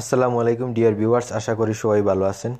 আসসালামু আলাইকুম dear viewers আশা করি সবাই ভালো আছেন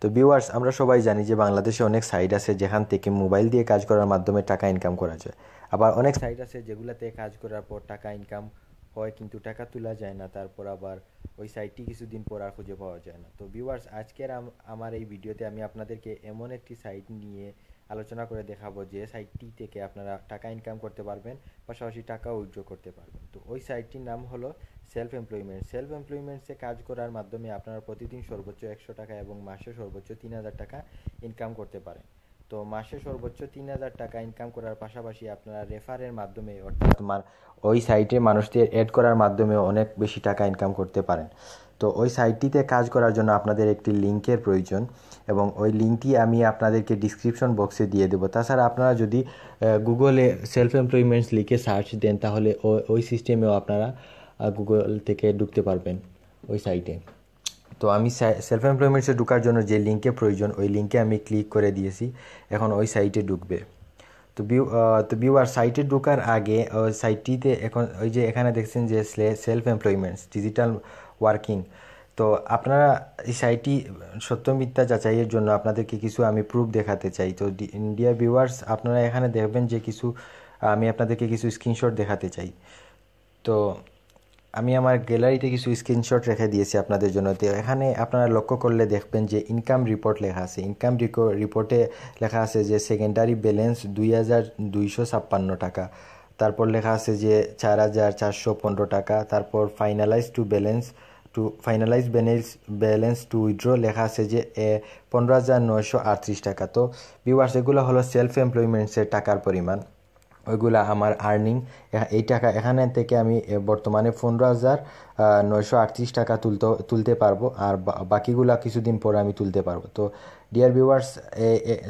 তো ভিউয়ার্স আমরা সবাই জানি যে বাংলাদেশে অনেক সাইট আছে যেখান থেকে মোবাইল দিয়ে কাজ করার মাধ্যমে টাকা ইনকাম করা যায় আবার অনেক সাইট আছে যেগুলোতে কাজ করার পর টাকা ইনকাম হয় কিন্তু টাকা তোলা যায় না তারপর আবার ওই সাইটটি কিছুদিন পর আর খুঁজে পাওয়া যায় না তো ভিউয়ার্স আজকের আমার এই ভিডিওতে আমি আপনাদেরকে এমন একটি সাইট নিয়ে আলোচনা করে দেখাবো যে সাইটটি থেকে আপনারা টাকা ইনকাম করতে পারবেন পাশাপাশি টাকা উইথড্র করতে পারবেন তো ওই সাইটটির নাম হলো সেলফ এমপ্লয়মেন্ট সেলফ এমপ্লয়মেন্টসে কাজ করার মাধ্যমে আপনারা প্রতিদিন সর্বোচ্চ একশো টাকা এবং মাসে সর্বোচ্চ তিন হাজার টাকা ইনকাম করতে পারেন তো মাসে সর্বোচ্চ তিন হাজার টাকা ইনকাম করার পাশাপাশি আপনারা রেফারের মাধ্যমে অর্থাৎ ওই সাইটে মানুষদের অ্যাড করার মাধ্যমে অনেক বেশি টাকা ইনকাম করতে পারেন তো ওই সাইটটিতে কাজ করার জন্য আপনাদের একটি লিঙ্কের প্রয়োজন এবং ওই লিঙ্কটি আমি আপনাদেরকে ডিসক্রিপশন বক্সে দিয়ে দেবো তাছাড়া আপনারা যদি গুগলে সেলফ এমপ্লয়মেন্টস লিখে সার্চ দেন তাহলে ওই সিস্টেমেও আপনারা গুগল থেকে ঢুকতে পারবেন ওই সাইটে তো আমি সেলফ এমপ্লয়মেন্টসে ঢুকার জন্য যে লিঙ্কে প্রয়োজন ওই লিঙ্কে আমি ক্লিক করে দিয়েছি এখন ওই সাইটে ঢুকবে তো বিউ তো বিউয়ার সাইটে ঢোকার আগে সাইটটিতে এখন ওই যে এখানে দেখছেন যে সেলফ এমপ্লয়মেন্টস ডিজিটাল ওয়ার্কিং তো আপনারা এই সাইটটি সত্য মিথ্যা যাচাইয়ের জন্য আপনাদেরকে কিছু আমি প্রুফ দেখাতে চাই তো ইন্ডিয়া ভিউয়ার্স আপনারা এখানে দেখবেন যে কিছু আমি আপনাদেরকে কিছু স্ক্রিনশট দেখাতে চাই তো আমি আমার গ্যালারিতে কিছু স্ক্রিনশট রেখে দিয়েছি আপনাদের জন্য তো এখানে আপনারা লক্ষ্য করলে দেখবেন যে ইনকাম রিপোর্ট লেখা আছে ইনকাম রিপোর্টে লেখা আছে যে সেকেন্ডারি ব্যালেন্স দুই হাজার দুইশো ছাপ্পান্ন টাকা তারপর লেখা আছে যে চার হাজার চারশো পনেরো টাকা তারপর finalize to balance to finalize balance balance to withdraw লেখা আছে যে পনেরো হাজার নয়শো আটত্রিশ টাকা তো ভিউয়ার্স এগুলো হলো সেলফ এমপ্লয়মেন্টসের টাকার পরিমাণ ওইগুলা আমার আর্নিং এই টাকা এখানে থেকে আমি বর্তমানে পনেরো হাজার নয়শো আটত্রিশ টাকা তুলতে তুলতে পারবো আর বাকিগুলা কিছুদিন পর আমি তুলতে পারবো তো ডিয়ার ভিউয়ার্স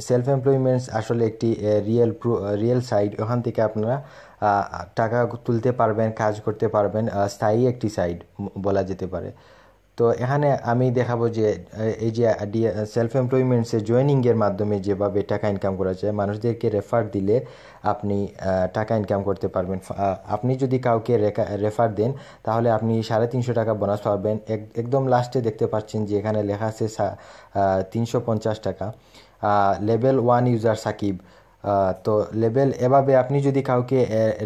সেলফ এমপ্লয়মেন্টস আসলে একটি রিয়েল প্রু রিয়েল সাইড ওখান থেকে আপনারা টাকা তুলতে পারবেন কাজ করতে পারবেন স্থায়ী একটি সাইড বলা যেতে পারে তো এখানে আমি দেখাবো যে এই যে সেলফ এমপ্লয়মেন্টসে জয়েনিংয়ের মাধ্যমে যেভাবে টাকা ইনকাম করা যায় মানুষদেরকে রেফার দিলে আপনি টাকা ইনকাম করতে পারবেন আপনি যদি কাউকে রেফার দেন তাহলে আপনি সাড়ে তিনশো টাকা বোনাস পাবেন একদম লাস্টে দেখতে পাচ্ছেন যে এখানে লেখা আছে তিনশো পঞ্চাশ টাকা লেভেল ওয়ান ইউজার সাকিব তো লেবেল এভাবে আপনি যদি কাউকে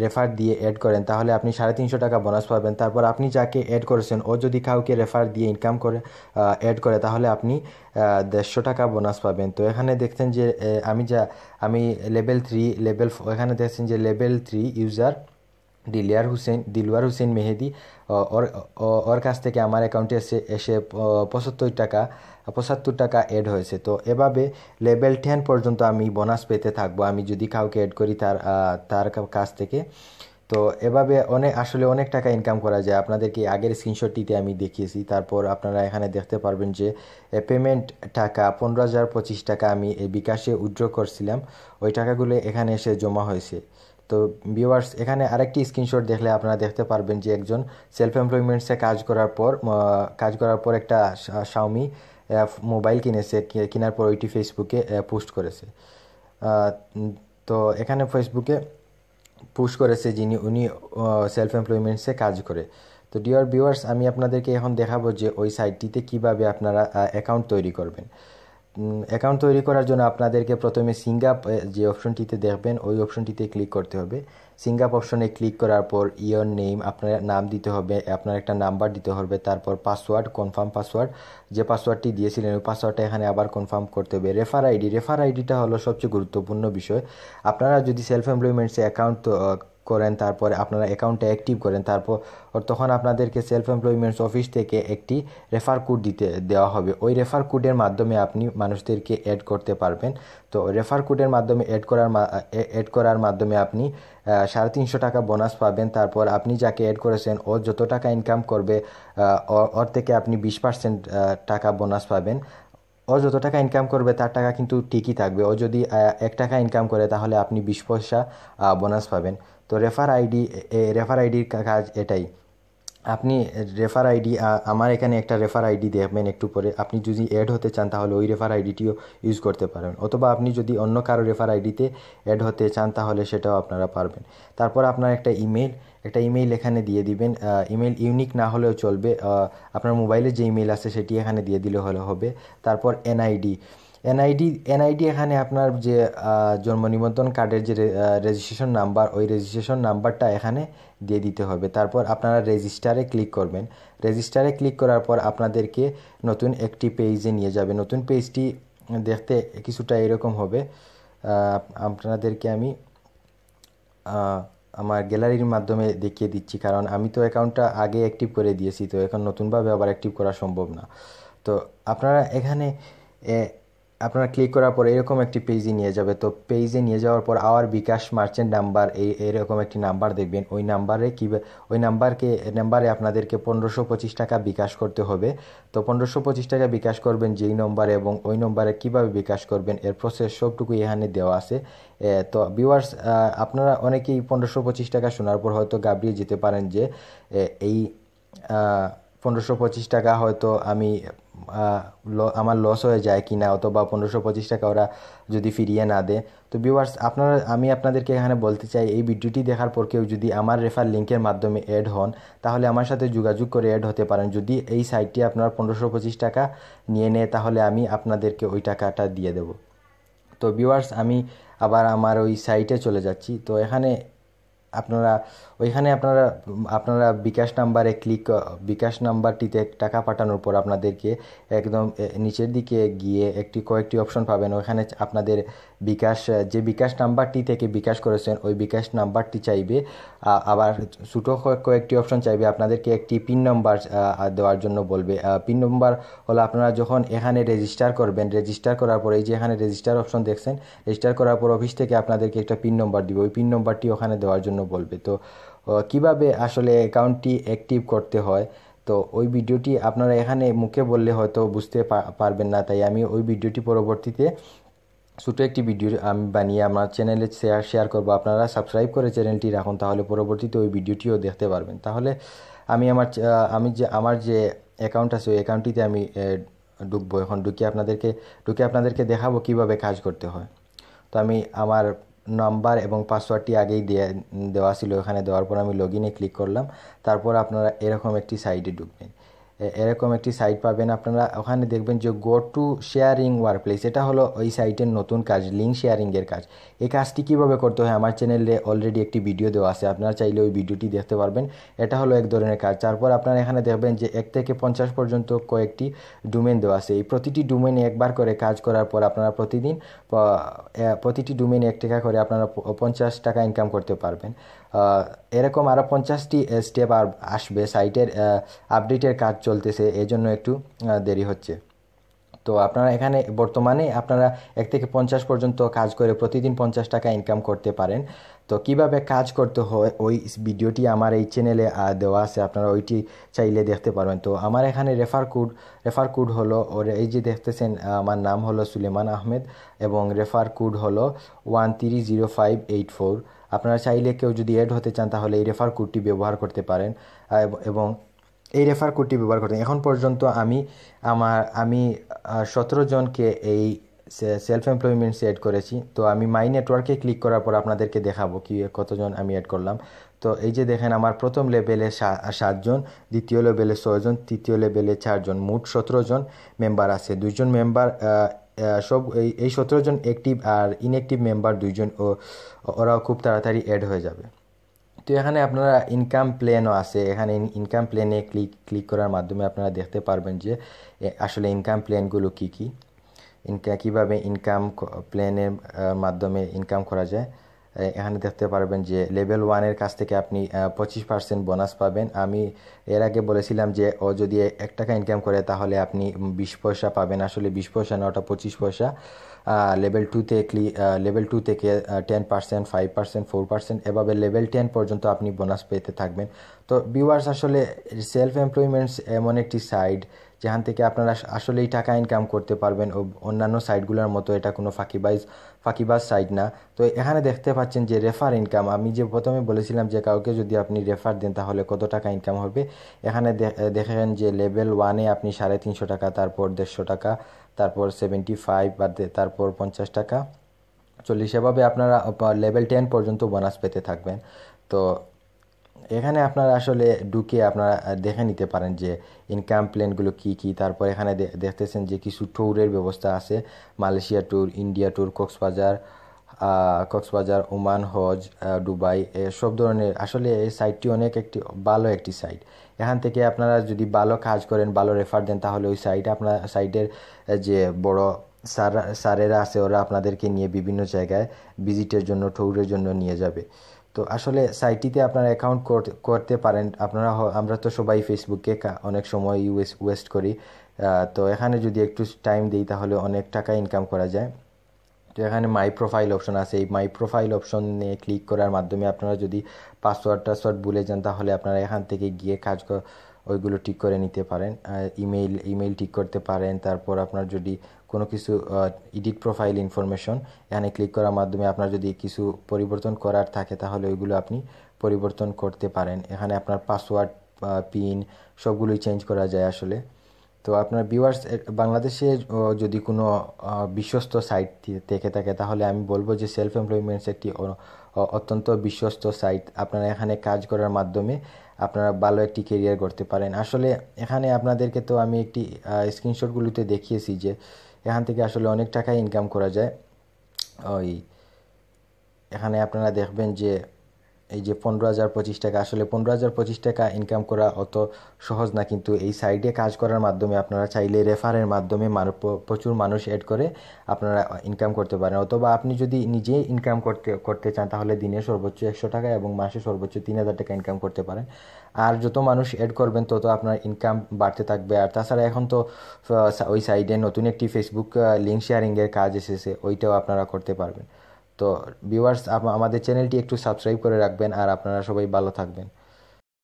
রেফার দিয়ে অ্যাড করেন তাহলে আপনি সাড়ে তিনশো টাকা বোনাস পাবেন তারপর আপনি যাকে অ্যাড করেছেন ও যদি কাউকে রেফার দিয়ে ইনকাম করে অ্যাড করে তাহলে আপনি দেড়শো টাকা বোনাস পাবেন তো এখানে দেখছেন যে আমি যা আমি লেভেল থ্রি লেভেল এখানে দেখছেন যে লেভেল থ্রি ইউজার ডিলিয়ার হুসেন দিলওয়ার হুসেন মেহেদি ওর ওর কাছ থেকে আমার অ্যাকাউন্টে এসে এসে পঁচাত্তর টাকা পঁচাত্তর টাকা অ্যাড হয়েছে তো এভাবে লেভেল টেন পর্যন্ত আমি বোনাস পেতে থাকবো আমি যদি কাউকে অ্যাড করি তার তার কাছ থেকে তো এভাবে অনেক আসলে অনেক টাকা ইনকাম করা যায় আপনাদেরকে আগের স্ক্রিনশটটিতে আমি দেখিয়েছি তারপর আপনারা এখানে দেখতে পারবেন যে পেমেন্ট টাকা পনেরো হাজার পঁচিশ টাকা আমি এই বিকাশে উইড্র করছিলাম ওই টাকাগুলো এখানে এসে জমা হয়েছে তো ভিউয়ার্স এখানে আরেকটি স্ক্রিনশট দেখলে আপনারা দেখতে পারবেন যে একজন সেলফ এমপ্লয়মেন্টসে কাজ করার পর কাজ করার পর একটা শাওমি মোবাইল কিনেছে কেনার পর ওইটি ফেসবুকে পোস্ট করেছে তো এখানে ফেসবুকে পোস্ট করেছে যিনি উনি সেলফ এমপ্লয়মেন্টসে কাজ করে তো ডিওর ভিউয়ার্স আমি আপনাদেরকে এখন দেখাবো যে ওই সাইটটিতে কিভাবে আপনারা অ্যাকাউন্ট তৈরি করবেন অ্যাকাউন্ট তৈরি করার জন্য আপনাদেরকে প্রথমে সিঙ্গাপ যে অপশনটিতে দেখবেন ওই অপশনটিতে ক্লিক করতে হবে সিঙ্গাপ অপশনে ক্লিক করার পর ইয়র নেম আপনার নাম দিতে হবে আপনার একটা নাম্বার দিতে হবে তারপর পাসওয়ার্ড কনফার্ম পাসওয়ার্ড যে পাসওয়ার্ডটি দিয়েছিলেন ওই পাসওয়ার্ডটা এখানে আবার কনফার্ম করতে হবে রেফার আইডি রেফার আইডিটা হলো সবচেয়ে গুরুত্বপূর্ণ বিষয় আপনারা যদি সেলফ এমপ্লয়মেন্টসে অ্যাকাউন্ট করেন তারপরে আপনারা অ্যাকাউন্টটা অ্যাক্টিভ করেন তারপর তখন আপনাদেরকে সেলফ এমপ্লয়মেন্টস অফিস থেকে একটি রেফার কোড দিতে দেওয়া হবে ওই রেফার কোডের মাধ্যমে আপনি মানুষদেরকে অ্যাড করতে পারবেন তো রেফার কোডের মাধ্যমে অ্যাড করার অ্যাড করার মাধ্যমে আপনি সাড়ে তিনশো টাকা বোনাস পাবেন তারপর আপনি যাকে অ্যাড করেছেন ও যত টাকা ইনকাম করবে ওর থেকে আপনি বিশ পার্সেন্ট টাকা বোনাস পাবেন ও যত টাকা ইনকাম করবে তার টাকা কিন্তু ঠিকই থাকবে ও যদি এক টাকা ইনকাম করে তাহলে আপনি বিশ পয়সা বোনাস পাবেন তো রেফার আইডি রেফার আইডির কাজ এটাই আপনি রেফার আইডি আমার এখানে একটা রেফার আইডি দেখবেন একটু পরে আপনি যদি অ্যাড হতে চান তাহলে ওই রেফার আইডিটিও ইউজ করতে পারেন অথবা আপনি যদি অন্য কারো রেফার আইডিতে অ্যাড হতে চান তাহলে সেটাও আপনারা পারবেন তারপর আপনার একটা ইমেল একটা ইমেল এখানে দিয়ে দিবেন ইমেল ইউনিক না হলেও চলবে আপনার মোবাইলে যে ইমেল আছে সেটি এখানে দিয়ে দিলে হলে হবে তারপর এনআইডি এনআইডি এনআইডি এখানে আপনার যে জন্ম নিবন্ধন কার্ডের যে রেজিস্ট্রেশন নাম্বার ওই রেজিস্ট্রেশন নাম্বারটা এখানে দিয়ে দিতে হবে তারপর আপনারা রেজিস্টারে ক্লিক করবেন রেজিস্টারে ক্লিক করার পর আপনাদেরকে নতুন একটি পেজে নিয়ে যাবে নতুন পেজটি দেখতে কিছুটা এরকম হবে আপনাদেরকে আমি আমার গ্যালারির মাধ্যমে দেখিয়ে দিচ্ছি কারণ আমি তো অ্যাকাউন্টটা আগে অ্যাক্টিভ করে দিয়েছি তো এখন নতুনভাবে আবার অ্যাক্টিভ করা সম্ভব না তো আপনারা এখানে আপনারা ক্লিক করার পর এরকম একটি পেজে নিয়ে যাবে তো পেজে নিয়ে যাওয়ার পর আওয়ার বিকাশ মার্চেন্ট নাম্বার এই এরকম একটি নাম্বার দেখবেন ওই নাম্বারে কী ওই নাম্বারকে নাম্বারে আপনাদেরকে পনেরোশো পঁচিশ টাকা বিকাশ করতে হবে তো পনেরোশো পঁচিশ টাকা বিকাশ করবেন যেই নম্বরে এবং ওই নম্বরে কিভাবে বিকাশ করবেন এর প্রসেস সবটুকু এখানে দেওয়া আছে তো ভিউয়ার্স আপনারা অনেকেই পনেরোশো পঁচিশ টাকা শোনার পর হয়তো গাবড়িয়ে যেতে পারেন যে এই পনেরোশো পঁচিশ টাকা হয়তো আমি আমার লস হয়ে যায় কি না অথবা পনেরোশো পঁচিশ টাকা ওরা যদি ফিরিয়ে না দেয় তো ভিউয়ার্স আপনারা আমি আপনাদেরকে এখানে বলতে চাই এই ভিডিওটি দেখার পর কেউ যদি আমার রেফার লিঙ্কের মাধ্যমে অ্যাড হন তাহলে আমার সাথে যোগাযোগ করে অ্যাড হতে পারেন যদি এই সাইটটি আপনার পনেরোশো পঁচিশ টাকা নিয়ে নেয় তাহলে আমি আপনাদেরকে ওই টাকাটা দিয়ে দেব তো ভিউয়ার্স আমি আবার আমার ওই সাইটে চলে যাচ্ছি তো এখানে আপনারা ওইখানে আপনারা আপনারা বিকাশ নাম্বারে ক্লিক বিকাশ নাম্বারটিতে টাকা পাঠানোর পর আপনাদেরকে একদম নিচের দিকে গিয়ে একটি কয়েকটি অপশন পাবেন ওইখানে আপনাদের বিকাশ যে বিকাশ নাম্বারটি থেকে বিকাশ করেছেন ওই বিকাশ নাম্বারটি চাইবে আবার ছোটো কয়েকটি অপশন চাইবে আপনাদেরকে একটি পিন নম্বর দেওয়ার জন্য বলবে পিন নম্বর হলো আপনারা যখন এখানে রেজিস্টার করবেন রেজিস্টার করার পরে এই যে এখানে রেজিস্টার অপশন দেখছেন রেজিস্টার করার পর অফিস থেকে আপনাদেরকে একটা পিন নম্বর দিবে ওই পিন নম্বরটি ওখানে দেওয়ার জন্য বলবে তো কিভাবে আসলে অ্যাকাউন্টটি অ্যাক্টিভ করতে হয় তো ওই ভিডিওটি আপনারা এখানে মুখে বললে হয়তো বুঝতে পারবেন না তাই আমি ওই ভিডিওটি পরবর্তীতে ছোটো একটি ভিডিও আমি বানিয়ে আমার চ্যানেলে শেয়ার শেয়ার করবো আপনারা সাবস্ক্রাইব করে চ্যানেলটি রাখুন তাহলে পরবর্তীতে ওই ভিডিওটিও দেখতে পারবেন তাহলে আমি আমার আমি যে আমার যে অ্যাকাউন্ট আছে ওই অ্যাকাউন্টটিতে আমি ঢুকবো এখন ঢুকে আপনাদেরকে ঢুকে আপনাদেরকে দেখাবো কিভাবে কাজ করতে হয় তো আমি আমার নাম্বার এবং পাসওয়ার্ডটি আগেই দেয়া দেওয়া ছিল ওখানে দেওয়ার পর আমি লগ ক্লিক করলাম তারপর আপনারা এরকম একটি সাইটে ঢুকবেন এরকম একটি সাইট পাবেন আপনারা ওখানে দেখবেন যে go to sharing work place এটা হলো ওই সাইটের নতুন কাজ লিঙ্ক শেয়ারিংয়ের কাজ এই কাজটি কীভাবে করতে হয় আমার চ্যানেলে অলরেডি একটি ভিডিও দেওয়া আছে আপনারা চাইলে ওই ভিডিওটি দেখতে পারবেন এটা হলো এক ধরনের কাজ তারপর আপনারা এখানে দেখবেন যে এক থেকে পঞ্চাশ পর্যন্ত কয়েকটি ডোমেন দেওয়া আছে এই প্রতিটি ডোমেনে একবার করে কাজ করার পর আপনারা প্রতিদিন প্রতিটি ডোমেনে এক টাকা করে আপনারা পঞ্চাশ টাকা ইনকাম করতে পারবেন এরকম আরও পঞ্চাশটি স্টেপ আর আসবে সাইটের আপডেটের কাজ চলতেছে এই জন্য একটু দেরি হচ্ছে তো আপনারা এখানে বর্তমানে আপনারা এক থেকে পঞ্চাশ পর্যন্ত কাজ করে প্রতিদিন পঞ্চাশ টাকা ইনকাম করতে পারেন তো কিভাবে কাজ করতে হয় ওই ভিডিওটি আমার এই চ্যানেলে দেওয়া আছে আপনারা ওইটি চাইলে দেখতে পারবেন তো আমার এখানে রেফার কোড রেফার কোড হলো ওর এই যে দেখতেছেন আমার নাম হলো সুলেমান আহমেদ এবং রেফার কোড হলো one three zero five eight four আপনারা চাইলে কেউ যদি অ্যাড হতে চান তাহলে এই রেফার কোডটি ব্যবহার করতে পারেন এবং এই রেফার কোডটি ব্যবহার করতেন এখন পর্যন্ত আমি আমার আমি সতেরো জনকে এই সেলফ এমপ্লয়মেন্ট অ্যাড করেছি তো আমি মাই নেটওয়ার্কে ক্লিক করার পর আপনাদেরকে দেখাবো কি কতজন আমি অ্যাড করলাম তো এই যে দেখেন আমার প্রথম লেভেলে সাতজন দ্বিতীয় লেভেলে ছয়জন তৃতীয় লেভেলে চারজন মোট সতেরো জন মেম্বার আছে দুইজন মেম্বার সব এই এই সতেরো জন অ্যাক্টিভ আর ইনঅ্যাক্টিভ মেম্বার দুইজন ওরাও খুব তাড়াতাড়ি অ্যাড হয়ে যাবে তো এখানে আপনারা ইনকাম প্ল্যানও আছে এখানে ইনকাম প্ল্যানে ক্লিক ক্লিক করার মাধ্যমে আপনারা দেখতে পারবেন যে আসলে ইনকাম প্ল্যানগুলো কী কী ইনকা কীভাবে ইনকাম প্ল্যানের মাধ্যমে ইনকাম করা যায় এখানে দেখতে পারবেন যে লেভেল ওয়ানের কাছ থেকে আপনি পঁচিশ পার্সেন্ট বোনাস পাবেন আমি এর আগে বলেছিলাম যে ও যদি এক টাকা ইনকাম করে তাহলে আপনি বিশ পয়সা পাবেন আসলে বিশ পয়সা না ওটা পঁচিশ পয়সা লেভেল টুতে ক্লি লেভেল টু থেকে ten percent five percent four percent এভাবে লেভেল টেন পর্যন্ত আপনি বোনাস পেতে থাকবেন তো বিওয়ার্স আসলে সেলফ এমপ্লয়মেন্টস এমন একটি সাইড যেখান থেকে আপনারা আসলেই টাকা ইনকাম করতে পারবেন ও অন্যান্য সাইটগুলোর মতো এটা কোনো ফাঁকিবাইজ ফাঁকিবাজ সাইট না তো এখানে দেখতে পাচ্ছেন যে রেফার ইনকাম আমি যে প্রথমে বলেছিলাম যে কাউকে যদি আপনি রেফার দেন তাহলে কত টাকা ইনকাম হবে এখানে দেখেন যে লেভেল ওয়ানে আপনি সাড়ে তিনশো টাকা তারপর দেড়শো টাকা তারপর সেভেন্টি ফাইভ বা তারপর পঞ্চাশ টাকা চল্লিশ এভাবে আপনারা লেভেল টেন পর্যন্ত বোনাস পেতে থাকবেন তো এখানে আপনারা আসলে ঢুকে আপনারা দেখে নিতে পারেন যে ইনকাম প্ল্যানগুলো কি কি তারপর এখানে দেখতেছেন যে কিছু ট্যুরের ব্যবস্থা আছে Malaysia tour India tour Cox's Bazar Cox's Bazar Oman হজ দুবাই সব ধরনের আসলে এই সাইটটি অনেক একটি ভালো একটি সাইট এখান থেকে আপনারা যদি ভালো কাজ করেন ভালো রেফার দেন তাহলে ওই সাইটে আপনার সাইটের যে বড় স্যার স্যারেরা আছে ওরা আপনাদেরকে নিয়ে বিভিন্ন জায়গায় ভিজিটের জন্য ঠৌরের জন্য নিয়ে যাবে তো আসলে সাইটিতে আপনারা অ্যাকাউন্ট করতে পারেন আপনারা আমরা তো সবাই ফেসবুকে অনেক সময় ইউএস ওয়েস্ট করি তো এখানে যদি একটু টাইম দিই তাহলে অনেক টাকা ইনকাম করা যায় তো এখানে মাই প্রোফাইল অপশন আছে এই মাই প্রোফাইল নিয়ে ক্লিক করার মাধ্যমে আপনারা যদি পাসওয়ার্ড টাসওয়ার্ড ভুলে যান তাহলে আপনারা এখান থেকে গিয়ে কাজ ওইগুলো ঠিক করে নিতে পারেন ইমেল ইমেইল ঠিক করতে পারেন তারপর আপনার যদি কোনো কিছু ইডিট প্রোফাইল ইনফরমেশন এখানে ক্লিক করার মাধ্যমে আপনার যদি কিছু পরিবর্তন করার থাকে তাহলে ওইগুলো আপনি পরিবর্তন করতে পারেন এখানে আপনার পাসওয়ার্ড পিন সবগুলোই চেঞ্জ করা যায় আসলে তো আপনার ভিউয়ার্স বাংলাদেশে যদি কোনো বিশ্বস্ত সাইট থেকে থাকে তাহলে আমি বলবো যে সেলফ এমপ্লয়মেন্টস একটি অত্যন্ত বিশ্বস্ত সাইট আপনারা এখানে কাজ করার মাধ্যমে আপনারা ভালো একটি কেরিয়ার করতে পারেন আসলে এখানে আপনাদেরকে তো আমি একটি স্ক্রিনশটগুলিতে দেখিয়েছি যে এখান থেকে আসলে অনেক টাকা ইনকাম করা যায় ওই এখানে আপনারা দেখবেন যে এই যে পনেরো হাজার পঁচিশ টাকা আসলে পনেরো হাজার পঁচিশ টাকা ইনকাম করা অত সহজ না কিন্তু এই সাইডে কাজ করার মাধ্যমে আপনারা চাইলে রেফারের মাধ্যমে প্রচুর মানুষ অ্যাড করে আপনারা ইনকাম করতে পারেন অথবা আপনি যদি নিজে ইনকাম করতে করতে চান তাহলে দিনে সর্বোচ্চ একশো টাকা এবং মাসে সর্বোচ্চ তিন হাজার টাকা ইনকাম করতে পারেন আর যত মানুষ অ্যাড করবেন তত আপনার ইনকাম বাড়তে থাকবে আর তাছাড়া এখন তো ওই সাইডে নতুন একটি ফেসবুক লিঙ্ক শেয়ারিংয়ের কাজ এসেছে ওইটাও আপনারা করতে পারবেন তো ভিউয়ার্স আমাদের চ্যানেলটি একটু সাবস্ক্রাইব করে রাখবেন আর আপনারা সবাই ভালো থাকবেন